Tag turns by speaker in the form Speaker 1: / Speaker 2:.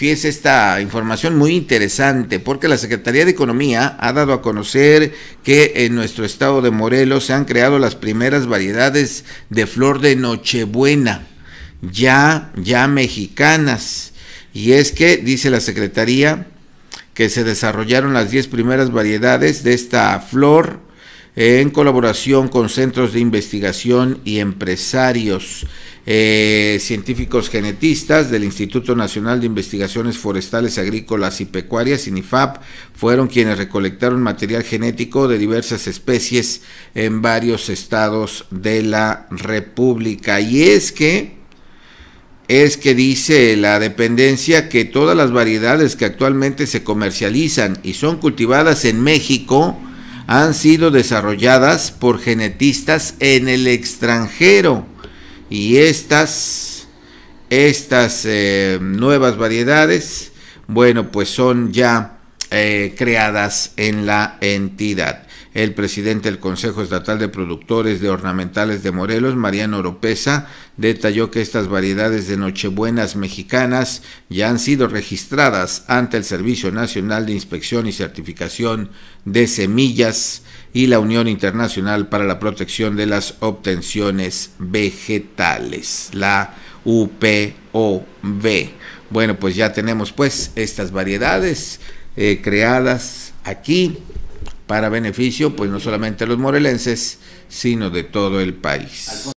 Speaker 1: Fíjese esta información muy interesante, porque la Secretaría de Economía ha dado a conocer que en nuestro estado de Morelos se han creado las primeras variedades de flor de Nochebuena, ya, ya mexicanas. Y es que, dice la Secretaría, que se desarrollaron las 10 primeras variedades de esta flor en colaboración con centros de investigación y empresarios. Eh, científicos genetistas del Instituto Nacional de Investigaciones Forestales, Agrícolas y Pecuarias, INIFAP, fueron quienes recolectaron material genético de diversas especies en varios estados de la República. Y es que es que dice la dependencia que todas las variedades que actualmente se comercializan y son cultivadas en México han sido desarrolladas por genetistas en el extranjero y estas, estas eh, nuevas variedades, bueno, pues son ya eh, creadas en la entidad. El presidente del Consejo Estatal de Productores de Ornamentales de Morelos, Mariano Oropesa, detalló que estas variedades de Nochebuenas mexicanas ya han sido registradas ante el Servicio Nacional de Inspección y Certificación de Semillas y la Unión Internacional para la Protección de las Obtenciones Vegetales, la UPOV. Bueno, pues ya tenemos pues estas variedades eh, creadas aquí para beneficio, pues no solamente de los morelenses, sino de todo el país.